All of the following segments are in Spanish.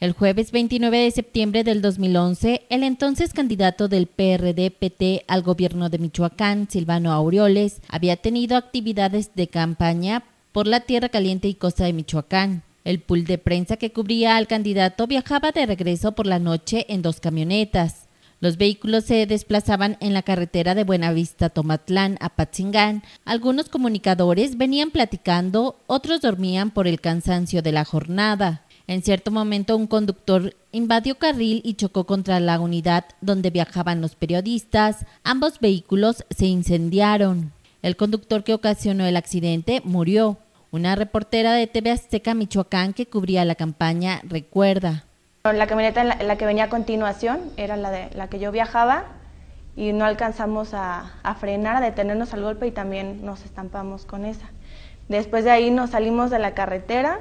El jueves 29 de septiembre del 2011, el entonces candidato del PRD-PT al gobierno de Michoacán, Silvano Aureoles, había tenido actividades de campaña por la Tierra Caliente y Costa de Michoacán. El pool de prensa que cubría al candidato viajaba de regreso por la noche en dos camionetas. Los vehículos se desplazaban en la carretera de Buenavista, Tomatlán, a Patzingán. Algunos comunicadores venían platicando, otros dormían por el cansancio de la jornada. En cierto momento un conductor invadió carril y chocó contra la unidad donde viajaban los periodistas. Ambos vehículos se incendiaron. El conductor que ocasionó el accidente murió. Una reportera de TV Azteca Michoacán que cubría la campaña recuerda. La camioneta en la, que venía a continuación era la de la que yo viajaba y no alcanzamos a, a, frenar, a detenernos al golpe y también nos estampamos con esa. Después de ahí nos salimos de la carretera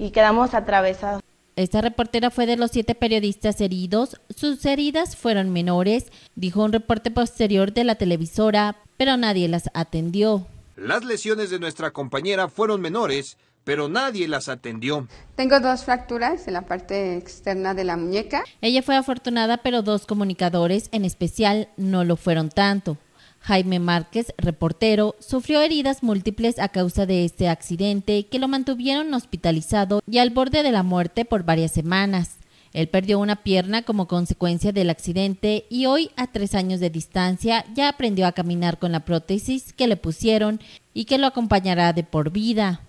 y quedamos atravesados. Esta reportera fue de los siete periodistas heridos. Sus heridas fueron menores, dijo un reporte posterior de la televisora, pero nadie las atendió. Las lesiones de nuestra compañera fueron menores, pero nadie las atendió. Tengo dos fracturas en la parte externa de la muñeca. Ella fue afortunada, pero dos comunicadores en especial no lo fueron tanto. Jaime Márquez, reportero, sufrió heridas múltiples a causa de este accidente que lo mantuvieron hospitalizado y al borde de la muerte por varias semanas. Él perdió una pierna como consecuencia del accidente y hoy, a tres años de distancia, ya aprendió a caminar con la prótesis que le pusieron y que lo acompañará de por vida.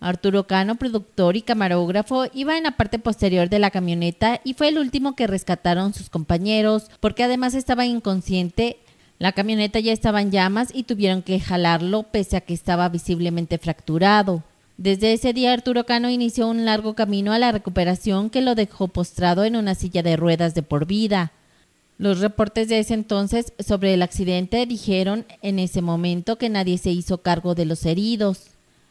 Arturo Cano, productor y camarógrafo, iba en la parte posterior de la camioneta y fue el último que rescataron sus compañeros, porque además estaba inconsciente la camioneta ya estaba en llamas y tuvieron que jalarlo pese a que estaba visiblemente fracturado. Desde ese día Arturo Cano inició un largo camino a la recuperación que lo dejó postrado en una silla de ruedas de por vida. Los reportes de ese entonces sobre el accidente dijeron en ese momento que nadie se hizo cargo de los heridos.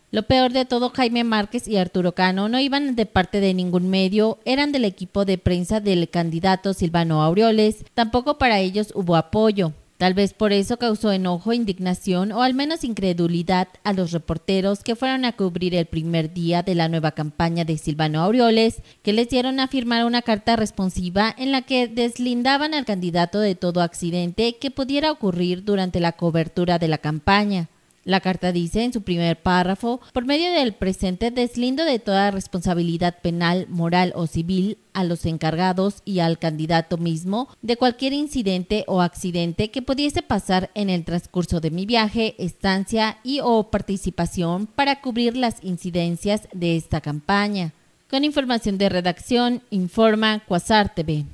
Lo peor de todo, Jaime Márquez y Arturo Cano no iban de parte de ningún medio, eran del equipo de prensa del candidato Silvano Aureoles, tampoco para ellos hubo apoyo. Tal vez por eso causó enojo, indignación o al menos incredulidad a los reporteros que fueron a cubrir el primer día de la nueva campaña de Silvano Aureoles, que les dieron a firmar una carta responsiva en la que deslindaban al candidato de todo accidente que pudiera ocurrir durante la cobertura de la campaña. La carta dice en su primer párrafo, por medio del presente deslindo de toda responsabilidad penal, moral o civil a los encargados y al candidato mismo de cualquier incidente o accidente que pudiese pasar en el transcurso de mi viaje, estancia y o participación para cubrir las incidencias de esta campaña. Con información de redacción, informa Cuasar TV.